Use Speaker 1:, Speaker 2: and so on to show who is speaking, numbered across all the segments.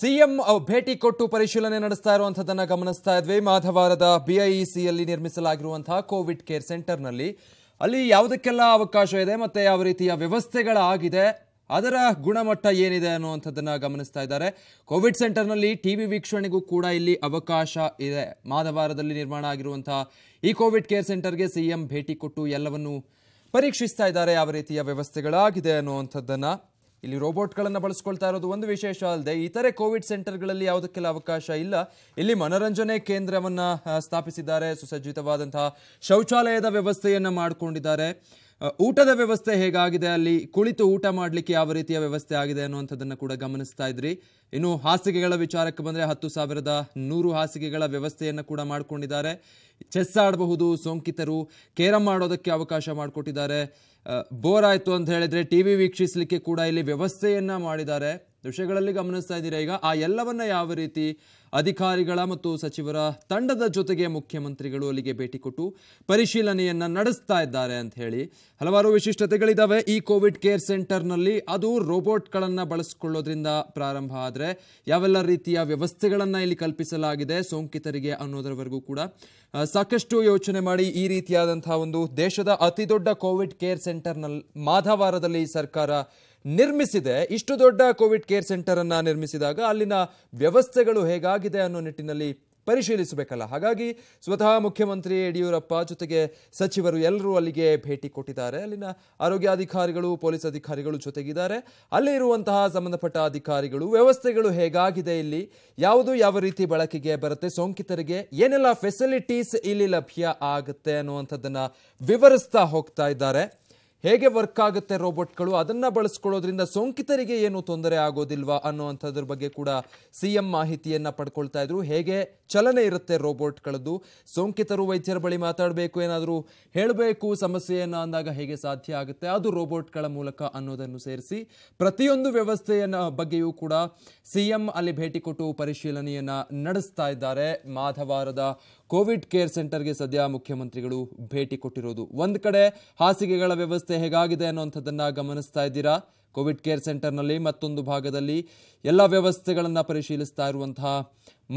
Speaker 1: CM ಭೇಟಿ ಕೊಟ್ಟು ಪರಿಶೀಲನೆ ನಡೆಸ್ತಾ ಇರುವಂತದನ್ನ ಗಮನಿಸ್ತಾ ಇದ್ವಿ ಮಾಧವಾರದ ಬಿಐಇಸಿಯಲ್ಲಿ e ನಿರ್ಮಿಸಲಾಗಿರುವಂತಹ ಕೋವಿಡ್ ಕೇರ್ ಸೆಂಟರ್ನಲ್ಲಿ ಅಲ್ಲಿ ಯಾವುದಕ್ಕೆಲ್ಲ ಅವಕಾಶ ಇದೆ ಮತ್ತೆ ಯಾವ ರೀತಿಯ ವ್ಯವಸ್ಥೆಗಳಾಗಿದೆ ಅದರ ಗುಣಮಟ್ಟ ಏನಿದೆ ಅನ್ನುವಂಥದ್ದನ್ನ ಗಮನಿಸ್ತಾ ಇದ್ದಾರೆ ಕೋವಿಡ್ ಸೆಂಟರ್ನಲ್ಲಿ ಟಿವಿ ವೀಕ್ಷಣೆಗೂ ಕೂಡ ಇಲ್ಲಿ ಅವಕಾಶ ಇದೆ ಮಾಧವಾರದಲ್ಲಿ ನಿರ್ಮಾಣ ಆಗಿರುವಂತಹ ಈ ಕೋವಿಡ್ ಕೇರ್ ಸೆಂಟರ್ಗೆ ಸಿಎಂ ಭೇಟಿ ಕೊಟ್ಟು ಎಲ್ಲವನ್ನು ಪರೀಕ್ಷಿಸ್ತಾ ಇದ್ದಾರೆ ಯಾವ ರೀತಿಯ ವ್ಯವಸ್ಥೆಗಳಾಗಿದೆ ಅನ್ನುವಂಥದ್ದನ್ನ ಇಲ್ಲಿ ರೋಬೋಟ್ಗಳನ್ನು ಬಳಸ್ಕೊಳ್ತಾ ಇರೋದು ಒಂದು ವಿಶೇಷ ಅಲ್ಲದೆ ಇತರೆ ಕೋವಿಡ್ ಸೆಂಟರ್ಗಳಲ್ಲಿ ಯಾವುದಕ್ಕೆಲ್ಲ ಅವಕಾಶ ಇಲ್ಲ ಇಲ್ಲಿ ಮನೋರಂಜನೆ ಕೇಂದ್ರವನ್ನು ಸ್ಥಾಪಿಸಿದ್ದಾರೆ ಸುಸಜ್ಜಿತವಾದಂತಹ ಶೌಚಾಲಯದ ವ್ಯವಸ್ಥೆಯನ್ನು ಮಾಡಿಕೊಂಡಿದ್ದಾರೆ ಊಟದ ವ್ಯವಸ್ಥೆ ಹೇಗಾಗಿದೆ ಅಲ್ಲಿ ಕುಳಿತು ಊಟ ಮಾಡಲಿಕ್ಕೆ ಯಾವ ರೀತಿಯ ವ್ಯವಸ್ಥೆ ಆಗಿದೆ ಅನ್ನುವಂಥದ್ದನ್ನು ಕೂಡ ಗಮನಿಸ್ತಾ ಇದ್ರಿ ಇನ್ನು ಹಾಸಿಗೆಗಳ ವಿಚಾರಕ್ಕೆ ಬಂದರೆ ಹತ್ತು ಸಾವಿರದ ನೂರು ಹಾಸಿಗೆಗಳ ವ್ಯವಸ್ಥೆಯನ್ನು ಕೂಡ ಮಾಡಿಕೊಂಡಿದ್ದಾರೆ ಚೆಸ್ ಆಡಬಹುದು ಸೋಂಕಿತರು ಕೇರಂ ಮಾಡೋದಕ್ಕೆ ಅವಕಾಶ ಮಾಡಿಕೊಟ್ಟಿದ್ದಾರೆ ಬೋರ್ ಆಯಿತು ಅಂತ ಹೇಳಿದರೆ ಟಿ ವಿ ವೀಕ್ಷಿಸಲಿಕ್ಕೆ ಕೂಡ ಇಲ್ಲಿ ವ್ಯವಸ್ಥೆಯನ್ನು ಮಾಡಿದ್ದಾರೆ ವಿಷಯಗಳಲ್ಲಿ ಗಮನಿಸ್ತಾ ಇದ್ದೀರಾ ಈಗ ಆ ಎಲ್ಲವನ್ನ ಯಾವ ರೀತಿ ಅಧಿಕಾರಿಗಳ ಮತ್ತು ಸಚಿವರ ತಂಡದ ಜೊತೆಗೆ ಮುಖ್ಯಮಂತ್ರಿಗಳು ಅಲ್ಲಿಗೆ ಭೇಟಿ ಕೊಟ್ಟು ಪರಿಶೀಲನೆಯನ್ನ ನಡೆಸ್ತಾ ಇದ್ದಾರೆ ಅಂತ ಹೇಳಿ ಹಲವಾರು ವಿಶಿಷ್ಟತೆಗಳಿದಾವೆ ಈ ಕೋವಿಡ್ ಕೇರ್ ಸೆಂಟರ್ನಲ್ಲಿ ಅದು ರೋಬೋಟ್ಗಳನ್ನು ಬಳಸಿಕೊಳ್ಳೋದ್ರಿಂದ ಪ್ರಾರಂಭ ಆದರೆ ಯಾವೆಲ್ಲ ರೀತಿಯ ವ್ಯವಸ್ಥೆಗಳನ್ನು ಇಲ್ಲಿ ಕಲ್ಪಿಸಲಾಗಿದೆ ಸೋಂಕಿತರಿಗೆ ಅನ್ನೋದರವರೆಗೂ ಕೂಡ ಸಾಕಷ್ಟು ಯೋಚನೆ ಮಾಡಿ ಈ ರೀತಿಯಾದಂತಹ ಒಂದು ದೇಶದ ಅತಿದೊಡ್ಡ ಕೋವಿಡ್ ಕೇರ್ ಸೆಂಟರ್ನಲ್ಲಿ ಮಾಧವಾರದಲ್ಲಿ ಸರ್ಕಾರ ನಿರ್ಮಿಸಿದೆ ಇಷ್ಟು ದೊಡ್ಡ ಕೋವಿಡ್ ಕೇರ್ ಸೆಂಟರ್ ಅನ್ನು ನಿರ್ಮಿಸಿದಾಗ ಅಲ್ಲಿನ ವ್ಯವಸ್ಥೆಗಳು ಹೇಗಾಗಿದೆ ಅನ್ನೋ ನಿಟ್ಟಿನಲ್ಲಿ ಪರಿಶೀಲಿಸಬೇಕಲ್ಲ ಹಾಗಾಗಿ ಸ್ವತಃ ಮುಖ್ಯಮಂತ್ರಿ ಯಡಿಯೂರಪ್ಪ ಜೊತೆಗೆ ಸಚಿವರು ಎಲ್ಲರೂ ಅಲ್ಲಿಗೆ ಭೇಟಿ ಕೊಟ್ಟಿದ್ದಾರೆ ಅಲ್ಲಿನ ಆರೋಗ್ಯಾಧಿಕಾರಿಗಳು ಪೊಲೀಸ್ ಅಧಿಕಾರಿಗಳು ಜೊತೆಗಿದ್ದಾರೆ ಅಲ್ಲಿ ಇರುವಂತಹ ಸಂಬಂಧಪಟ್ಟ ಅಧಿಕಾರಿಗಳು ವ್ಯವಸ್ಥೆಗಳು ಹೇಗಾಗಿದೆ ಇಲ್ಲಿ ಯಾವುದು ಯಾವ ರೀತಿ ಬಳಕೆಗೆ ಬರುತ್ತೆ ಸೋಂಕಿತರಿಗೆ ಏನೆಲ್ಲ ಫೆಸಿಲಿಟೀಸ್ ಇಲ್ಲಿ ಲಭ್ಯ ಆಗುತ್ತೆ ಅನ್ನುವಂಥದ್ದನ್ನು ವಿವರಿಸ್ತಾ ಹೋಗ್ತಾ ಇದ್ದಾರೆ ಹೇಗೆ ವರ್ಕ್ ಆಗುತ್ತೆ ರೋಬೋಟ್ಗಳು ಅದನ್ನು ಬಳಸ್ಕೊಳ್ಳೋದ್ರಿಂದ ಸೋಂಕಿತರಿಗೆ ಏನು ತೊಂದರೆ ಆಗೋದಿಲ್ವಾ ಅನ್ನುವಂಥದ್ರ ಬಗ್ಗೆ ಕೂಡ ಸಿ ಎಂ ಮಾಹಿತಿಯನ್ನು ಪಡ್ಕೊಳ್ತಾ ಇದ್ರು ಹೇಗೆ ಚಲನೆ ಇರುತ್ತೆ ರೋಬೋಟ್ಗಳದ್ದು ಸೋಂಕಿತರು ವೈದ್ಯರ ಬಳಿ ಮಾತಾಡಬೇಕು ಏನಾದರೂ ಹೇಳಬೇಕು ಸಮಸ್ಯೆಯನ್ನು ಅಂದಾಗ ಹೇಗೆ ಸಾಧ್ಯ ಆಗುತ್ತೆ ಅದು ರೋಬೋಟ್ಗಳ ಮೂಲಕ ಅನ್ನೋದನ್ನು ಸೇರಿಸಿ ಪ್ರತಿಯೊಂದು ವ್ಯವಸ್ಥೆಯನ್ನ ಬಗ್ಗೆಯೂ ಕೂಡ ಸಿ ಎಂ ಅಲ್ಲಿ ಭೇಟಿ ಕೊಟ್ಟು ಪರಿಶೀಲನೆಯನ್ನು ನಡೆಸ್ತಾ ಇದ್ದಾರೆ ಮಾಧವಾರದ ಕೋವಿಡ್ ಕೇರ್ ಸೆಂಟರ್ಗೆ ಸದ್ಯ ಮುಖ್ಯಮಂತ್ರಿಗಳು ಭೇಟಿ ಕೊಟ್ಟಿರೋದು ಒಂದು ಕಡೆ ಹಾಸಿಗೆಗಳ ವ್ಯವಸ್ಥೆ ವ್ಯವಸ್ಥೆ ಹೇಗಾಗಿದೆ ಅನ್ನುವಂಥದ್ದನ್ನು ಗಮನಿಸ್ತಾ ಇದ್ದೀರಾ ಕೋವಿಡ್ ಕೇರ್ ಸೆಂಟರ್ನಲ್ಲಿ ಮತ್ತೊಂದು ಭಾಗದಲ್ಲಿ ಎಲ್ಲ ವ್ಯವಸ್ಥೆಗಳನ್ನು ಪರಿಶೀಲಿಸ್ತಾ ಇರುವಂತಹ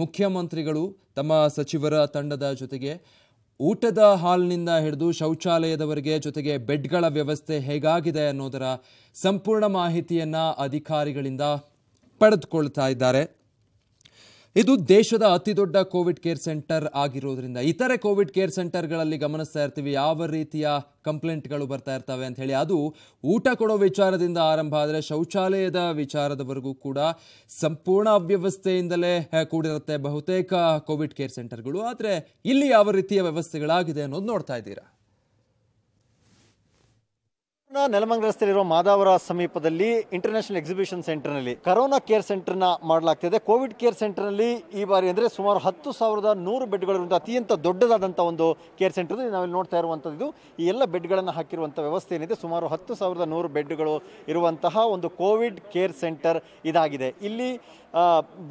Speaker 1: ಮುಖ್ಯಮಂತ್ರಿಗಳು ತಮ್ಮ ಸಚಿವರ ತಂಡದ ಜೊತೆಗೆ ಊಟದ ಹಾಲ್ನಿಂದ ಹಿಡಿದು ಶೌಚಾಲಯದವರೆಗೆ ಜೊತೆಗೆ ಬೆಡ್ಗಳ ವ್ಯವಸ್ಥೆ ಹೇಗಾಗಿದೆ ಅನ್ನೋದರ ಸಂಪೂರ್ಣ ಮಾಹಿತಿಯನ್ನು ಅಧಿಕಾರಿಗಳಿಂದ ಪಡೆದುಕೊಳ್ತಾ ಇದ್ದಾರೆ ಇದು ದೇಶದ ಅತಿದೊಡ್ಡ ಕೋವಿಡ್ ಕೇರ್ ಸೆಂಟರ್ ಆಗಿರೋದ್ರಿಂದ ಇತರೆ ಕೋವಿಡ್ ಕೇರ್ ಸೆಂಟರ್ಗಳಲ್ಲಿ ಗಮನಿಸ್ತಾ ಇರ್ತೀವಿ ಯಾವ ರೀತಿಯ ಕಂಪ್ಲೇಂಟ್ಗಳು ಬರ್ತಾ ಇರ್ತವೆ ಅಂತ ಹೇಳಿ ಅದು ಊಟ ಕೊಡೋ ವಿಚಾರದಿಂದ ಆರಂಭ ಆದರೆ ಶೌಚಾಲಯದ ವಿಚಾರದವರೆಗೂ ಕೂಡ ಸಂಪೂರ್ಣ ಅವ್ಯವಸ್ಥೆಯಿಂದಲೇ ಕೂಡಿರುತ್ತೆ ಬಹುತೇಕ ಕೋವಿಡ್ ಕೇರ್ ಸೆಂಟರ್ಗಳು ಆದರೆ ಇಲ್ಲಿ ಯಾವ ರೀತಿಯ ವ್ಯವಸ್ಥೆಗಳಾಗಿದೆ ಅನ್ನೋದು ನೋಡ್ತಾ ಇದ್ದೀರಾ
Speaker 2: ನೆಲಮಂಗಲ ರಸ್ತೆಯಲ್ಲಿರುವ ಮಾದಾವರ ಸಮೀಪದಲ್ಲಿ ಇಂಟರ್ನ್ಯಾಷನಲ್ ಎಕ್ಸಿಬಿಷನ್ ಸೆಂಟರ್ ನಲ್ಲಿ ಕರೋನಾ ಕೇರ್ ಸೆಂಟರ್ ನ ಮಾಡಲಾಗ್ತಿದೆ ಕೋವಿಡ್ ಕೇರ್ ಸೆಂಟರ್ ನಲ್ಲಿ ಈ ಬಾರಿ ಅಂದ್ರೆ ಸುಮಾರು ಹತ್ತು ಸಾವಿರದ ನೂರು ಬೆಡ್ಗಳಿರುವಂಥ ಅತ್ಯಂತ ದೊಡ್ಡದಾದಂತ ಒಂದು ಕೇರ್ ಸೆಂಟರ್ ನಾವಿಲ್ಲಿ ನೋಡ್ತಾ ಇರುವಂತದ್ದು ಈ ಎಲ್ಲ ಬೆಡ್ಗಳನ್ನು ಹಾಕಿರುವಂಥ ವ್ಯವಸ್ಥೆ ಏನಿದೆ ಸುಮಾರು ಹತ್ತು ಸಾವಿರದ ನೂರು ಬೆಡ್ಗಳು ಇರುವಂತಹ ಒಂದು ಕೋವಿಡ್ ಕೇರ್ ಸೆಂಟರ್ ಇದಾಗಿದೆ ಇಲ್ಲಿ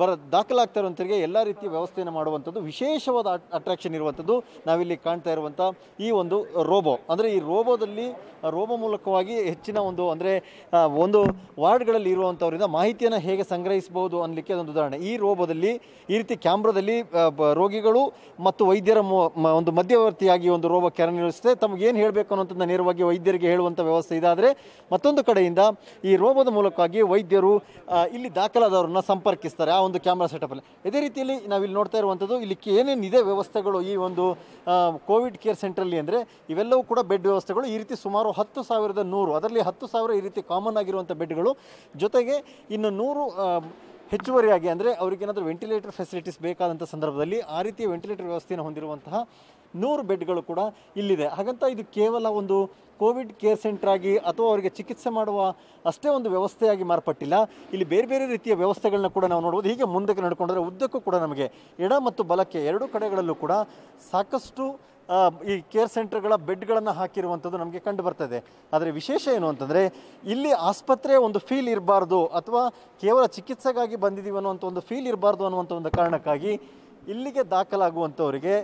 Speaker 2: ಬರ ದಾಖಲಾಗ್ತಾ ಎಲ್ಲಾ ಎಲ್ಲ ರೀತಿಯ ವ್ಯವಸ್ಥೆಯನ್ನು ಮಾಡುವಂಥದ್ದು ವಿಶೇಷವಾದ ಅಟ್ರಾಕ್ಷನ್ ಇರುವಂಥದ್ದು ನಾವಿಲ್ಲಿ ಕಾಣ್ತಾ ಇರುವಂತಹ ಈ ಒಂದು ರೋಬೋ ಅಂದ್ರೆ ಈ ರೋಬೋದಲ್ಲಿ ರೋಬೋ ಮೂಲಕ ಹೆಚ್ಚಿನ ಒಂದು ಅಂದರೆ ಒಂದು ವಾರ್ಡ್ಗಳಲ್ಲಿ ಇರುವಂಥವರಿಂದ ಮಾಹಿತಿಯನ್ನು ಹೇಗೆ ಸಂಗ್ರಹಿಸಬಹುದು ಅನ್ನಲಿಕ್ಕೆ ಅದೊಂದು ಉದಾಹರಣೆ ಈ ರೋಬೋದಲ್ಲಿ ಈ ರೀತಿ ಕ್ಯಾಮ್ರಾದಲ್ಲಿ ರೋಗಿಗಳು ಮತ್ತು ವೈದ್ಯರ ಒಂದು ಮಧ್ಯವರ್ತಿಯಾಗಿ ಒಂದು ರೋಬೋ ಕಾರ್ಯನಿರ್ವಹಿಸುತ್ತೆ ತಮಗೇನು ಹೇಳಬೇಕು ಅನ್ನೋದನ್ನು ನೇರವಾಗಿ ವೈದ್ಯರಿಗೆ ಹೇಳುವಂಥ ವ್ಯವಸ್ಥೆ ಇದಾದರೆ ಮತ್ತೊಂದು ಕಡೆಯಿಂದ ಈ ರೋಬೋದ ಮೂಲಕವಾಗಿ ವೈದ್ಯರು ಇಲ್ಲಿ ದಾಖಲಾದವರನ್ನ ಸಂಪರ್ಕಿಸ್ತಾರೆ ಆ ಒಂದು ಕ್ಯಾಮ್ರಾ ಸೆಟಪಲ್ಲಿ ಇದೇ ರೀತಿಯಲ್ಲಿ ನಾವಿಲ್ಲಿ ನೋಡ್ತಾ ಇರುವಂಥದ್ದು ಇಲ್ಲಿ ಏನೇನಿದೆ ವ್ಯವಸ್ಥೆಗಳು ಈ ಒಂದು ಕೋವಿಡ್ ಕೇರ್ ಸೆಂಟ್ರಲ್ಲಿ ಅಂದರೆ ಇವೆಲ್ಲವೂ ಕೂಡ ಬೆಡ್ ವ್ಯವಸ್ಥೆಗಳು ಈ ರೀತಿ ಸುಮಾರು ಹತ್ತು ಸಾವಿರದ ನೂರು ಅದರಲ್ಲಿ ಹತ್ತು ಸಾವಿರ ಈ ರೀತಿ ಕಾಮನ್ ಆಗಿರುವಂಥ ಬೆಡ್ಗಳು ಜೊತೆಗೆ ಇನ್ನು ನೂರು ಹೆಚ್ಚುವರಿಯಾಗಿ ಅಂದರೆ ಅವ್ರಿಗೇನಾದರೂ ವೆಂಟಿಲೇಟರ್ ಫೆಸಿಲಿಟೀಸ್ ಬೇಕಾದಂಥ ಸಂದರ್ಭದಲ್ಲಿ ಆ ರೀತಿಯ ವೆಂಟಿಲೇಟರ್ ವ್ಯವಸ್ಥೆಯನ್ನು ಹೊಂದಿರುವಂತಹ ನೂರು ಬೆಡ್ಗಳು ಕೂಡ ಇಲ್ಲಿದೆ ಹಾಗಂತ ಇದು ಕೇವಲ ಒಂದು ಕೋವಿಡ್ ಕೇರ್ ಸೆಂಟರ್ ಆಗಿ ಅಥವಾ ಅವರಿಗೆ ಚಿಕಿತ್ಸೆ ಮಾಡುವ ಅಷ್ಟೇ ಒಂದು ವ್ಯವಸ್ಥೆಯಾಗಿ ಮಾರ್ಪಟ್ಟಿಲ್ಲ ಇಲ್ಲಿ ಬೇರೆ ಬೇರೆ ರೀತಿಯ ವ್ಯವಸ್ಥೆಗಳನ್ನ ಕೂಡ ನಾವು ನೋಡ್ಬೋದು ಹೀಗೆ ಮುಂದಕ್ಕೆ ನಡ್ಕೊಂಡ್ರೆ ಉದ್ದಕ್ಕೂ ಕೂಡ ನಮಗೆ ಎಡ ಮತ್ತು ಬಲಕ್ಕೆ ಎರಡೂ ಕಡೆಗಳಲ್ಲೂ ಕೂಡ ಸಾಕಷ್ಟು ಈ ಕೇರ್ ಸೆಂಟರ್ಗಳ ಬೆಡ್ಗಳನ್ನು ಹಾಕಿರುವಂಥದ್ದು ನಮಗೆ ಕಂಡು ಬರ್ತದೆ ಆದರೆ ವಿಶೇಷ ಏನು ಅಂತಂದರೆ ಇಲ್ಲಿ ಆಸ್ಪತ್ರೆ ಒಂದು ಫೀಲ್ ಇರಬಾರ್ದು ಅಥವಾ ಕೇವಲ ಚಿಕಿತ್ಸೆಗಾಗಿ ಬಂದಿದ್ದೀವಿ ಅನ್ನುವಂಥ ಒಂದು ಫೀಲ್ ಇರಬಾರ್ದು ಅನ್ನುವಂಥ ಒಂದು ಕಾರಣಕ್ಕಾಗಿ ಇಲ್ಲಿಗೆ ದಾಖಲಾಗುವಂಥವರಿಗೆ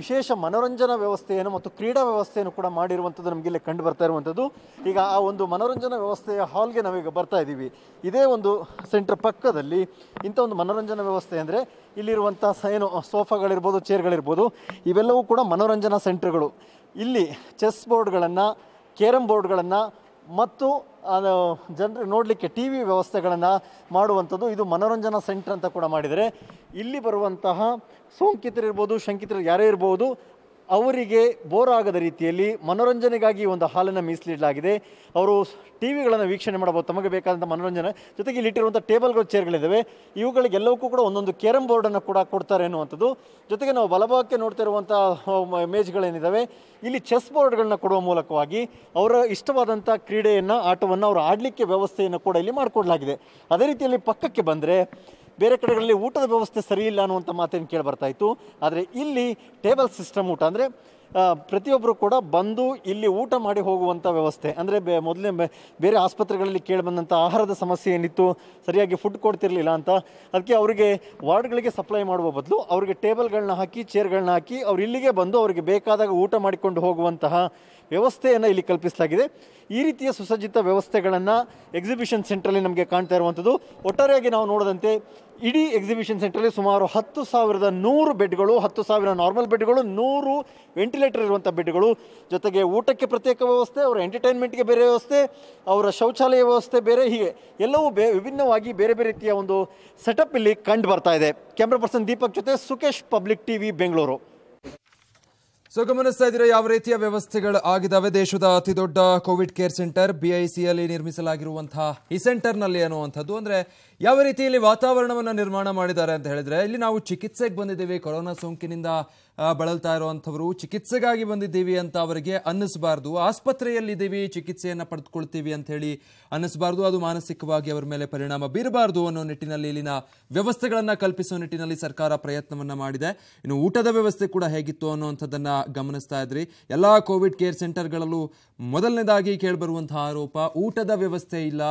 Speaker 2: ವಿಶೇಷ ಮನೋರಂಜನಾ ವ್ಯವಸ್ಥೆಯನ್ನು ಮತ್ತು ಕ್ರೀಡಾ ವ್ಯವಸ್ಥೆಯನ್ನು ಕೂಡ ಮಾಡಿರುವಂಥದ್ದು ನಮಗೆ ಇಲ್ಲಿ ಕಂಡು ಬರ್ತಾ ಇರುವಂಥದ್ದು ಈಗ ಆ ಒಂದು ಮನೋರಂಜನಾ ವ್ಯವಸ್ಥೆಯ ಹಾಲ್ಗೆ ನಾವೀಗ ಬರ್ತಾ ಇದ್ದೀವಿ ಇದೇ ಒಂದು ಸೆಂಟರ್ ಪಕ್ಕದಲ್ಲಿ ಇಂಥ ಒಂದು ಮನೋರಂಜನಾ ವ್ಯವಸ್ಥೆ ಅಂದರೆ ಇಲ್ಲಿರುವಂಥ ಏನು ಸೋಫಾಗಳಿರ್ಬೋದು ಚೇರ್ಗಳಿರ್ಬೋದು ಇವೆಲ್ಲವೂ ಕೂಡ ಮನೋರಂಜನಾ ಸೆಂಟರ್ಗಳು ಇಲ್ಲಿ ಚೆಸ್ ಬೋರ್ಡ್ಗಳನ್ನು ಕೇರಮ್ ಬೋರ್ಡ್ಗಳನ್ನು ಮತ್ತು ಜನರು ನೋಡಲಿಕ್ಕೆ ಟಿ ವಿ ವ್ಯವಸ್ಥೆಗಳನ್ನು ಮಾಡುವಂಥದ್ದು ಇದು ಮನೋರಂಜನಾ ಸೆಂಟರ್ ಅಂತ ಕೂಡ ಮಾಡಿದರೆ ಇಲ್ಲಿ ಬರುವಂತಹ ಸೋಂಕಿತರಿರ್ಬೋದು ಶಂಕಿತರು ಯಾರೇ ಇರ್ಬೋದು ಅವರಿಗೆ ಬೋರ್ ಆಗದ ರೀತಿಯಲ್ಲಿ ಮನೋರಂಜನೆಗಾಗಿ ಒಂದು ಹಾಲನ್ನು ಮೀಸಲಿಡಲಾಗಿದೆ ಅವರು ಟಿ ವಿಗಳನ್ನು ವೀಕ್ಷಣೆ ಮಾಡಬಹುದು ತಮಗೆ ಬೇಕಾದಂಥ ಮನೋರಂಜನೆ ಜೊತೆಗೆ ಇಲ್ಲಿಟ್ಟಿರುವಂಥ ಟೇಬಲ್ಗಳು ಚೇರ್ಗಳಿದ್ದಾವೆ ಇವುಗಳಿಗೆಲ್ಲವಕ್ಕೂ ಕೂಡ ಒಂದೊಂದು ಕ್ಯಾರಮ್ ಬೋರ್ಡನ್ನು ಕೂಡ ಕೊಡ್ತಾರೆ ಅನ್ನುವಂಥದ್ದು ಜೊತೆಗೆ ನಾವು ಬಲಭಾಗಕ್ಕೆ ನೋಡ್ತಿರುವಂಥ ಮೇಜ್ಗಳೇನಿದ್ದಾವೆ ಇಲ್ಲಿ ಚೆಸ್ ಬೋರ್ಡ್ಗಳನ್ನ ಕೊಡುವ ಮೂಲಕವಾಗಿ ಅವರ ಇಷ್ಟವಾದಂಥ ಕ್ರೀಡೆಯನ್ನು ಆಟವನ್ನು ಅವರು ಆಡಲಿಕ್ಕೆ ವ್ಯವಸ್ಥೆಯನ್ನು ಕೂಡ ಇಲ್ಲಿ ಮಾಡಿಕೊಡಲಾಗಿದೆ ಅದೇ ರೀತಿಯಲ್ಲಿ ಪಕ್ಕಕ್ಕೆ ಬಂದರೆ ಬೇರೆ ಕಡೆಗಳಲ್ಲಿ ಊಟದ ವ್ಯವಸ್ಥೆ ಸರಿಯಿಲ್ಲ ಅನ್ನುವಂಥ ಮಾತೇನು ಕೇಳಿ ಬರ್ತಾ ಇತ್ತು ಆದರೆ ಇಲ್ಲಿ ಟೇಬಲ್ ಸಿಸ್ಟಮ್ ಊಟ ಅಂದರೆ ಪ್ರತಿಯೊಬ್ಬರು ಕೂಡ ಬಂದು ಇಲ್ಲಿ ಊಟ ಮಾಡಿ ಹೋಗುವಂಥ ವ್ಯವಸ್ಥೆ ಅಂದರೆ ಬೇ ಮೊದಲೇ ಬೇರೆ ಆಸ್ಪತ್ರೆಗಳಲ್ಲಿ ಬಂದಂಥ ಆಹಾರದ ಸಮಸ್ಯೆ ಏನಿತ್ತು ಸರಿಯಾಗಿ ಫುಡ್ ಕೊಡ್ತಿರಲಿಲ್ಲ ಅಂತ ಅದಕ್ಕೆ ಅವರಿಗೆ ವಾರ್ಡ್ಗಳಿಗೆ ಸಪ್ಲೈ ಮಾಡುವ ಬದಲು ಅವರಿಗೆ ಟೇಬಲ್ಗಳನ್ನ ಹಾಕಿ ಚೇರ್ಗಳನ್ನ ಹಾಕಿ ಅವ್ರು ಇಲ್ಲಿಗೆ ಬಂದು ಅವರಿಗೆ ಬೇಕಾದಾಗ ಊಟ ಮಾಡಿಕೊಂಡು ಹೋಗುವಂತಹ ವ್ಯವಸ್ಥೆಯನ್ನು ಇಲ್ಲಿ ಕಲ್ಪಿಸಲಾಗಿದೆ ಈ ರೀತಿಯ ಸುಸಜ್ಜಿತ ವ್ಯವಸ್ಥೆಗಳನ್ನು ಎಕ್ಸಿಬಿಷನ್ ಸೆಂಟ್ರಲ್ಲಿ ನಮಗೆ ಕಾಣ್ತಾ ಇರುವಂಥದ್ದು ಒಟ್ಟಾರೆಯಾಗಿ ನಾವು ನೋಡದಂತೆ ಇಡೀ ಎಕ್ಸಿಬಿಷನ್ ಸೆಂಟ್ರಲ್ಲಿ ಸುಮಾರು ಹತ್ತು ಸಾವಿರದ ನೂರು ಬೆಡ್ಗಳು ಹತ್ತು ಸಾವಿರ ನಾರ್ಮಲ್ ಬೆಡ್ಗಳು ನೂರು ವೆಂಟಿಲೇಟರ್ ಇರುವಂಥ ಬೆಡ್ಗಳು ಜೊತೆಗೆ ಊಟಕ್ಕೆ ಪ್ರತ್ಯೇಕ ವ್ಯವಸ್ಥೆ ಅವರ ಎಂಟರ್ಟೈನ್ಮೆಂಟ್ಗೆ ಬೇರೆ ವ್ಯವಸ್ಥೆ ಅವರ ಶೌಚಾಲಯ ವ್ಯವಸ್ಥೆ ಬೇರೆ ಹೀಗೆ ಎಲ್ಲವೂ ಬೇ ವಿಭಿನ್ನವಾಗಿ ಬೇರೆ ಬೇರೆ ರೀತಿಯ ಒಂದು ಸೆಟಪ್
Speaker 1: ಇಲ್ಲಿ ಕಂಡು ಬರ್ತಾ ಇದೆ ಕ್ಯಾಮ್ರಾ ಪರ್ಸನ್ ದೀಪಕ್ ಜೊತೆ Sukhesh public T V Bengaluru so ಗಮನಿಸ್ತಾ ಇದ್ದೀರಾ ಯಾವ ರೀತಿಯ ವ್ಯವಸ್ಥೆಗಳು ಆಗಿದಾವೆ ದೇಶದ ಅತಿ ದೊಡ್ಡ ಕೋವಿಡ್ ಕೇರ್ ಸೆಂಟರ್ ಬಿಐಸಿಯಲ್ಲಿ ನಿರ್ಮಿಸಲಾಗಿರುವಂತಹ ಈ ಸೆಂಟರ್ನಲ್ಲಿ ಅನ್ನುವಂಥದ್ದು ಅಂದ್ರೆ ಯಾವ ರೀತಿಯಲ್ಲಿ ವಾತಾವರಣವನ್ನು ನಿರ್ಮಾಣ ಮಾಡಿದ್ದಾರೆ ಅಂತ ಹೇಳಿದ್ರೆ ಇಲ್ಲಿ ನಾವು ಚಿಕಿತ್ಸೆಗೆ ಬಂದಿದ್ದೀವಿ ಕೊರೋನಾ ಸೋಂಕಿನಿಂದ ಬಳಲ್ತಾ ಇರುವಂಥವರು ಚಿಕಿತ್ಸೆಗಾಗಿ ಬಂದಿದ್ದೀವಿ ಅಂತ ಅವರಿಗೆ ಅನ್ನಿಸ್ಬಾರ್ದು ಆಸ್ಪತ್ರೆಯಲ್ಲಿದ್ದೀವಿ ಚಿಕಿತ್ಸೆಯನ್ನು ಪಡೆದುಕೊಳ್ತೀವಿ ಅಂತ ಹೇಳಿ ಅನ್ನಿಸ್ಬಾರ್ದು ಅದು ಮಾನಸಿಕವಾಗಿ ಅವರ ಮೇಲೆ ಪರಿಣಾಮ ಬೀರಬಾರ್ದು ಅನ್ನೋ ನಿಟ್ಟಿನಲ್ಲಿ ಇಲ್ಲಿನ ವ್ಯವಸ್ಥೆಗಳನ್ನು ಕಲ್ಪಿಸೋ ನಿಟ್ಟಿನಲ್ಲಿ ಸರ್ಕಾರ ಪ್ರಯತ್ನವನ್ನು ಮಾಡಿದೆ ಇನ್ನು ಊಟದ ವ್ಯವಸ್ಥೆ ಕೂಡ ಹೇಗಿತ್ತು ಅನ್ನೋವಂಥದ್ದನ್ನು ಗಮನಿಸ್ತಾ ಇದ್ರಿ ಎಲ್ಲ ಕೋವಿಡ್ ಕೇರ್ ಸೆಂಟರ್ಗಳಲ್ಲೂ ಮೊದಲನೇದಾಗಿ ಕೇಳಿಬರುವಂತಹ ಆರೋಪ ಊಟದ ವ್ಯವಸ್ಥೆ ಇಲ್ಲ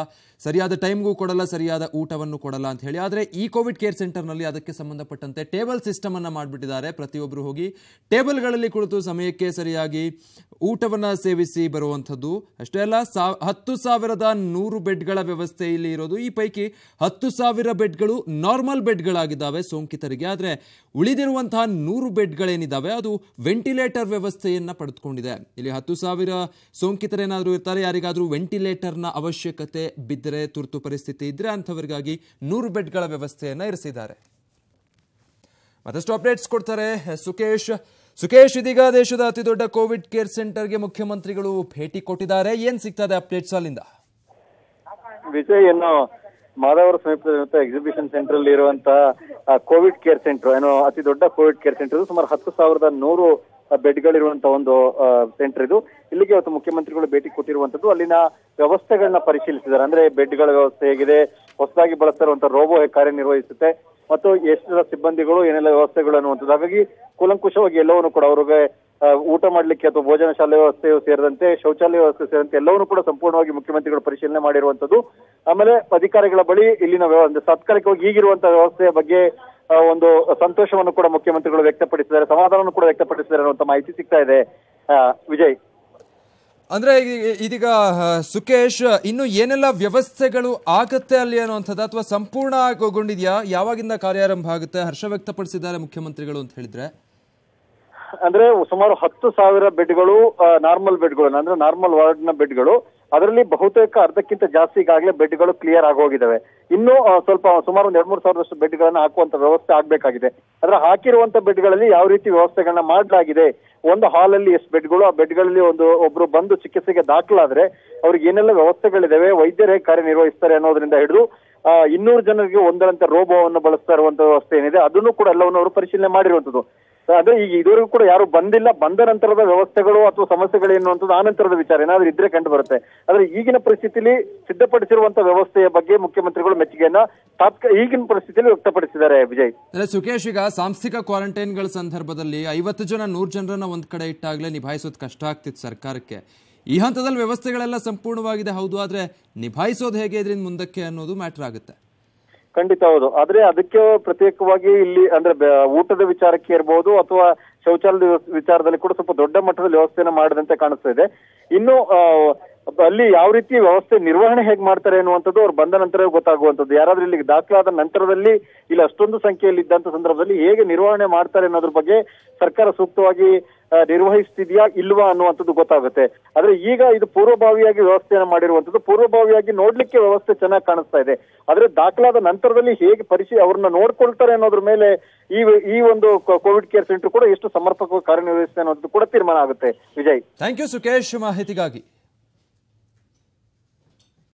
Speaker 1: ಸರಿಯಾದ ಟೈಮ್ಗೂ ಕೊಡಲ್ಲ ಸರಿಯಾದ ಊಟವನ್ನು ಕೊಡಲ್ಲ ಅಂತ ಹೇಳಿ ಆದರೆ ಈ ಕೋವಿಡ್ ಕೇರ್ ಸೆಂಟರ್ನಲ್ಲಿ ಅದಕ್ಕೆ ಸಂಬಂಧಪಟ್ಟಂತೆ ಟೇಬಲ್ ಸಿಸ್ಟಮನ್ನು ಮಾಡಿಬಿಟ್ಟಿದ್ದಾರೆ ಪ್ರತಿಯೊಬ್ಬರು ಹೋಗಿ ಟೇಬಲ್ಗಳಲ್ಲಿ ಕುಳಿತು ಸಮಯಕ್ಕೆ ಸರಿಯಾಗಿ ಊಟವನ್ನು ಸೇವಿಸಿ ಬರುವಂಥದ್ದು ಅಷ್ಟೇ ಅಲ್ಲ ಸಾ ಹತ್ತು ಸಾವಿರದ ನೂರು ಬೆಡ್ಗಳ ವ್ಯವಸ್ಥೆ ಇಲ್ಲಿ ಇರೋದು ಈ ಪೈಕಿ ಹತ್ತು ಸಾವಿರ ಬೆಡ್ಗಳು ನಾರ್ಮಲ್ ಬೆಡ್ಗಳಾಗಿದ್ದಾವೆ ಸೋಂಕಿತರಿಗೆ ಆದರೆ ಉಳಿದಿರುವಂತಹ ನೂರು ಬೆಡ್ಗಳೇನಿದ್ದಾವೆ ಅದು ವೆಂಟಿಲೇಟರ್ ವ್ಯವಸ್ಥೆಯನ್ನು ಪಡೆದುಕೊಂಡಿದೆ ಇಲ್ಲಿ ಹತ್ತು ಸಾವಿರ ಸೋಂಕಿತರೇನಾದರೂ ಇರ್ತಾರೆ ಯಾರಿಗಾದರೂ ವೆಂಟಿಲೇಟರ್ನ ಅವಶ್ಯಕತೆ ಬಿದ್ದರೆ ತುರ್ತು ಪರಿಸ್ಥಿತಿ ಇದ್ದರೆ ಅಂಥವರಿಗಾಗಿ ನೂರು ಬೆಡ್ಗಳ ವ್ಯವಸ್ಥೆಯನ್ನು ಇರಿಸಿದ್ದಾರೆ ಮತ್ತಷ್ಟು ಅಪ್ಡೇಟ್ಸ್ ಕೊಡ್ತಾರೆ ಸುಕೇಶ್ ಸುಕೇಶ್ ಇದೀಗ ದೇಶದ ಅತಿ ದೊಡ್ಡ ಕೋವಿಡ್ ಕೇರ್ ಸೆಂಟರ್ಗೆ ಮುಖ್ಯಮಂತ್ರಿಗಳು ಭೇಟಿ ಕೊಟ್ಟಿದ್ದಾರೆ ಏನ್ ಸಿಗ್ತದೆ ಅಪ್ಡೇಟ್ಸ್ ಅಲ್ಲಿಂದ
Speaker 3: ವಿಜಯ್ ಏನು ಮಾದವರ ಸಮೀಪದ ಎಕ್ಸಿಬಿಷನ್ ಸೆಂಟರ್ ಅಲ್ಲಿ ಇರುವಂತಹ ಕೋವಿಡ್ ಕೇರ್ ಸೆಂಟರ್ ಏನು ಅತಿ ದೊಡ್ಡ ಕೋವಿಡ್ ಕೇರ್ ಸೆಂಟರ್ ಸುಮಾರು ಹತ್ತು ಸಾವಿರದ ನೂರು ಬೆಡ್ಗಳಿರುವಂತಹ ಒಂದು ಸೆಂಟರ್ ಇದು ಇಲ್ಲಿಗೆ ಇವತ್ತು ಮುಖ್ಯಮಂತ್ರಿಗಳು ಭೇಟಿ ಕೊಟ್ಟಿರುವಂತದ್ದು ಅಲ್ಲಿನ ವ್ಯವಸ್ಥೆಗಳನ್ನ ಪರಿಶೀಲಿಸಿದ್ದಾರೆ ಅಂದ್ರೆ ಬೆಡ್ಗಳ ವ್ಯವಸ್ಥೆ ಹೇಗಿದೆ ಹೊಸದಾಗಿ ಬಳಸ್ತಾ ಇರುವಂತಹ ರೋಬೋ ಕಾರ್ಯನಿರ್ವಹಿಸುತ್ತೆ ಮತ್ತು ಎಷ್ಟರ ಸಿಬ್ಬಂದಿಗಳು ಏನೆಲ್ಲ ವ್ಯವಸ್ಥೆಗಳು ಅನ್ನುವಂಥದ್ದು ಹಾಗಾಗಿ ಕೂಲಂಕುಷವಾಗಿ ಎಲ್ಲವನ್ನು ಕೂಡ ಅವ್ರಿಗೆ ಊಟ ಮಾಡಲಿಕ್ಕೆ ಅಥವಾ ಭೋಜನ ಶಾಲೆ ವ್ಯವಸ್ಥೆಯು ಸೇರಿದಂತೆ ಶೌಚಾಲಯ ವ್ಯವಸ್ಥೆ ಸೇರಿದಂತೆ ಎಲ್ಲವನ್ನೂ ಕೂಡ ಸಂಪೂರ್ಣವಾಗಿ ಮುಖ್ಯಮಂತ್ರಿಗಳು ಪರಿಶೀಲನೆ ಮಾಡಿರುವಂತದ್ದು ಆಮೇಲೆ ಅಧಿಕಾರಿಗಳ ಬಳಿ ಇಲ್ಲಿನ ತಾತ್ಕಾಲಿಕವಾಗಿ ಈಗಿರುವಂತಹ ವ್ಯವಸ್ಥೆಯ ಬಗ್ಗೆ ಒಂದು ಸಂತೋಷವನ್ನು ಕೂಡ ಮುಖ್ಯಮಂತ್ರಿಗಳು ವ್ಯಕ್ತಪಡಿಸಿದ್ದಾರೆ ಸಮಾಧಾನವನ್ನು ಕೂಡ ವ್ಯಕ್ತಪಡಿಸಿದ್ದಾರೆ ಅನ್ನುವಂತ
Speaker 1: ಮಾಹಿತಿ ಸಿಗ್ತಾ ಇದೆ ವಿಜಯ್ ಅಂದ್ರೆ ಇದೀಗ ಸುಖೇಶ್ ಇನ್ನು ಏನೆಲ್ಲ ವ್ಯವಸ್ಥೆಗಳು ಆಗತ್ತೆ ಅಲ್ಲಿ ಅನ್ನುವಂಥದ್ದು ಅಥವಾ ಸಂಪೂರ್ಣ ಸಂಪೂರ್ಣಗೊಂಡಿದೆಯಾ ಯಾವಾಗಿಂದ ಕಾರ್ಯಾರಂಭ ಆಗುತ್ತೆ ಹರ್ಷ ವ್ಯಕ್ತಪಡಿಸಿದ್ದಾರೆ ಮುಖ್ಯಮಂತ್ರಿಗಳು ಅಂತ ಹೇಳಿದ್ರೆ ಅಂದ್ರೆ
Speaker 3: ಸುಮಾರು ಹತ್ತು ಸಾವಿರ ಬೆಡ್ಗಳು ನಾರ್ಮಲ್ ಬೆಡ್ಗಳು ಅಂದ್ರೆ ನಾರ್ಮಲ್ ವಾರ್ಡ್ ನ ಬೆಡ್ಗಳು ಅದರಲ್ಲಿ ಬಹುತೇಕ ಅರ್ಧಕ್ಕಿಂತ ಜಾಸ್ತಿ ಈಗಾಗಲೇ ಬೆಡ್ಗಳು ಕ್ಲಿಯರ್ ಆಗೋಗಿದ್ದಾವೆ ಇನ್ನೂ ಸ್ವಲ್ಪ ಸುಮಾರು ಒಂದ್ ಎರಡ್ ಮೂರ್ ಸಾವಿರದಷ್ಟು ಬೆಡ್ ಗಳನ್ನ ಹಾಕುವಂತ ವ್ಯವಸ್ಥೆ ಆಗ್ಬೇಕಾಗಿದೆ ಅದ್ರ ಹಾಕಿರುವಂತ ಬೆಡ್ಗಳಲ್ಲಿ ಯಾವ ರೀತಿ ವ್ಯವಸ್ಥೆಗಳನ್ನ ಮಾಡಲಾಗಿದೆ ಒಂದು ಹಾಲ್ ಅಲ್ಲಿ ಎಷ್ಟು ಬೆಡ್ಗಳು ಆ ಬೆಡ್ಗಳಲ್ಲಿ ಒಂದು ಒಬ್ರು ಬಂದು ಚಿಕಿತ್ಸೆಗೆ ದಾಖಲಾದ್ರೆ ಅವ್ರಿಗೆ ಏನೆಲ್ಲ ವ್ಯವಸ್ಥೆಗಳಿದಾವೆ ವೈದ್ಯರೇ ಕಾರ್ಯನಿರ್ವಹಿಸ್ತಾರೆ ಅನ್ನೋದ್ರಿಂದ ಹಿಡಿದು ಇನ್ನೂರು ಜನರಿಗೆ ಒಂದರಂತೆ ರೋಬೋವನ್ನು ಬಳಸ್ತಾ ಇರುವಂತ ವ್ಯವಸ್ಥೆ ಏನಿದೆ ಅದನ್ನು ಕೂಡ ಎಲ್ಲವನ್ನು ಅವರು ಪರಿಶೀಲನೆ ಮಾಡಿರುವಂತದ್ದು ಅದೇ ಈಗ ಇದುವರೆಗೂ ಕೂಡ ಯಾರು ಬಂದಿಲ್ಲ ಬಂದ ನಂತರದ ವ್ಯವಸ್ಥೆಗಳು ಅಥವಾ ಸಮಸ್ಯೆಗಳು ಅಂತದ್ದು ಆ ನಂತರದ ವಿಚಾರ ಏನಾದ್ರೂ ಇದ್ರೆ ಕಂಡು ಬರುತ್ತೆ ಆದ್ರೆ ಈಗಿನ ಪರಿಸ್ಥಿತಿಲಿ ಸಿದ್ಧಪಡಿಸಿರುವಂತಹ ವ್ಯವಸ್ಥೆಯ ಬಗ್ಗೆ ಮುಖ್ಯಮಂತ್ರಿಗಳು ಮೆಚ್ಚುಗೆಯನ್ನ ತಾತ್ಕ ಈಗಿನ ಪರಿಸ್ಥಿತಿಯಲ್ಲಿ
Speaker 1: ವ್ಯಕ್ತಪಡಿಸಿದ್ದಾರೆ ವಿಜಯ್ ಸುಖೇಶ್ ಈಗ ಸಾಂಸ್ಥಿಕ ಕ್ವಾರಂಟೈನ್ಗಳ ಸಂದರ್ಭದಲ್ಲಿ ಐವತ್ತು ಜನ ನೂರ್ ಜನರನ್ನ ಒಂದ್ ಕಡೆ ಇಟ್ಟಾಗಲೇ ನಿಭಾಯಿಸೋದು ಕಷ್ಟ ಆಗ್ತಿತ್ತು ಸರ್ಕಾರಕ್ಕೆ ಈ ಹಂತದಲ್ಲಿ ವ್ಯವಸ್ಥೆಗಳೆಲ್ಲ ಸಂಪೂರ್ಣವಾಗಿದೆ ಹೌದು ಆದ್ರೆ ನಿಭಾಯಿಸೋದು ಹೇಗೆ ಇದ್ರಿಂದ ಮುಂದಕ್ಕೆ ಅನ್ನೋದು ಮ್ಯಾಟರ್ ಆಗುತ್ತೆ
Speaker 3: ಖಂಡಿತ ಹೌದು ಆದ್ರೆ ಅದಕ್ಕೆ ಪ್ರತ್ಯೇಕವಾಗಿ ಇಲ್ಲಿ ಅಂದ್ರೆ ಊಟದ ವಿಚಾರಕ್ಕೆ ಇರಬಹುದು ಅಥವಾ ಶೌಚಾಲಯದ ವಿಚಾರದಲ್ಲಿ ಕೂಡ ಸ್ವಲ್ಪ ದೊಡ್ಡ ಮಟ್ಟದಲ್ಲಿ ವ್ಯವಸ್ಥೆಯನ್ನು ಮಾಡಿದಂತೆ ಕಾಣಿಸ್ತಾ ಇದೆ ಇನ್ನು ಅಲ್ಲಿ ಯಾವ ರೀತಿ ವ್ಯವಸ್ಥೆ ನಿರ್ವಹಣೆ ಹೇಗ್ ಮಾಡ್ತಾರೆ ಅನ್ನುವಂಥದ್ದು ಅವ್ರು ಬಂದ ನಂತರವೇ ಗೊತ್ತಾಗುವಂಥದ್ದು ಯಾರಾದ್ರೂ ಇಲ್ಲಿಗೆ ದಾಖಲಾದ ನಂತರದಲ್ಲಿ ಇಲ್ಲಿ ಅಷ್ಟೊಂದು ಸಂಖ್ಯೆಯಲ್ಲಿ ಇದ್ದಂತ ಸಂದರ್ಭದಲ್ಲಿ ಹೇಗೆ ನಿರ್ವಹಣೆ ಮಾಡ್ತಾರೆ ಅನ್ನೋದ್ರ ಬಗ್ಗೆ ಸರ್ಕಾರ ಸೂಕ್ತವಾಗಿ ನಿರ್ವಹಿಸ್ತಿದೆಯಾ ಇಲ್ವಾ ಅನ್ನುವಂಥದ್ದು ಗೊತ್ತಾಗುತ್ತೆ ಆದ್ರೆ ಈಗ ಇದು ಪೂರ್ವಭಾವಿಯಾಗಿ ವ್ಯವಸ್ಥೆಯನ್ನು ಮಾಡಿರುವಂಥದ್ದು ಪೂರ್ವಭಾವಿಯಾಗಿ ನೋಡ್ಲಿಕ್ಕೆ ವ್ಯವಸ್ಥೆ ಚೆನ್ನಾಗಿ ಕಾಣಿಸ್ತಾ ಇದೆ ಆದ್ರೆ ದಾಖಲಾದ ನಂತರದಲ್ಲಿ ಹೇಗೆ ಪರಿಶೀಲ ಅವ್ರನ್ನ ನೋಡ್ಕೊಳ್ತಾರೆ ಅನ್ನೋದ್ರ ಮೇಲೆ ಈ ಈ ಒಂದು ಕೋವಿಡ್ ಕೇರ್ ಸೆಂಟರ್ ಕೂಡ ಎಷ್ಟು ಸಮರ್ಪಕವಾಗಿ ಕಾರ್ಯನಿರ್ವಹಿಸುತ್ತೆ
Speaker 1: ಅನ್ನೋದು ಕೂಡ ತೀರ್ಮಾನ ಆಗುತ್ತೆ ವಿಜಯ್ ಥ್ಯಾಂಕ್ ಯು ಸುಕೇಶ್ ಮಾಹಿತಿಗಾಗಿ